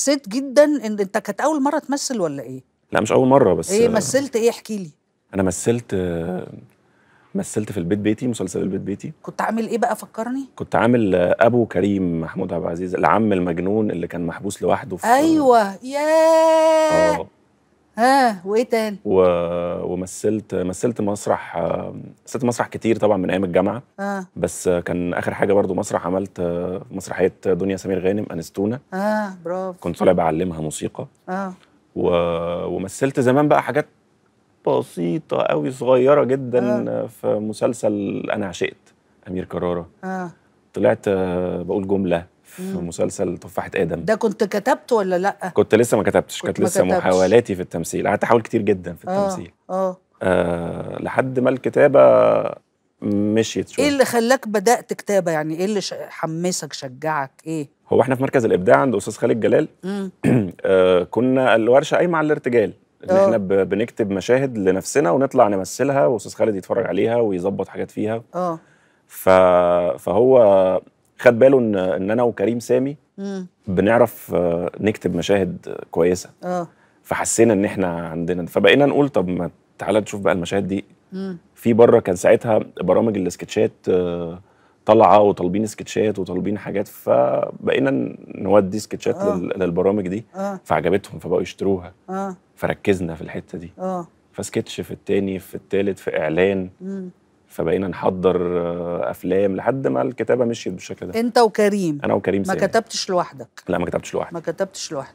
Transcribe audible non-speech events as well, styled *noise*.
حسيت جدا ان انت كانت اول مره تمثل ولا ايه لا مش اول مره بس ايه مثلت ايه احكي لي انا مثلت مثلت في البيت بيتي مسلسل البيت بيتي كنت عامل ايه بقى فكرني كنت عامل ابو كريم محمود عبد العزيز العم المجنون اللي كان محبوس لوحده في ايوه ياه آه. ها آه، وايه تاني؟ و... ومثلت مثلت مسرح مثلت مسرح كتير طبعا من ايام الجامعه آه. بس كان اخر حاجه برضو مسرح عملت مسرحيه دنيا سمير غانم انستونا اه برافو كنت طالع بعلمها موسيقى اه و... ومثلت زمان بقى حاجات بسيطه قوي صغيره جدا آه. في مسلسل انا عشقت امير كراره آه. طلعت بقول جمله في مم. مسلسل تفاحه ادم ده كنت كتبت ولا لا كنت لسه ما كتبتش كانت لسه كتبتش. محاولاتي في التمثيل قعدت احاول كتير جدا في آه، التمثيل اه اه لحد ما الكتابه مشيت شويه ايه اللي خلاك بدات كتابه يعني ايه اللي حمسك شجعك ايه هو احنا في مركز الابداع عند استاذ خالد جلال *clears throat* آه كنا الورشه قايمه على الارتجال ان احنا آه. بنكتب مشاهد لنفسنا ونطلع نمثلها واستاذ خالد يتفرج عليها ويظبط حاجات فيها اه ف... فهو خد باله ان ان انا وكريم سامي بنعرف آه، نكتب مشاهد كويسه اه فحسينا ان احنا عندنا فبقينا نقول طب ما تعالى نشوف بقى المشاهد دي في بره كان ساعتها برامج السكتشات آه، طالعه وطالبين سكتشات وطالبين حاجات فبقينا نودي سكتشات آه. للبرامج دي آه. فعجبتهم فبقوا يشتروها آه. فركزنا في الحته دي آه. فسكتش في التاني في التالت في اعلان فبقينا نحضر آه، افلام لحد ما الكتابه مشيت بالشكل ده انت وكريم انا وكريم ما سامي. كتبتش لوحدك لا ما كتبتش لوحدي ما كتبتش لوحدك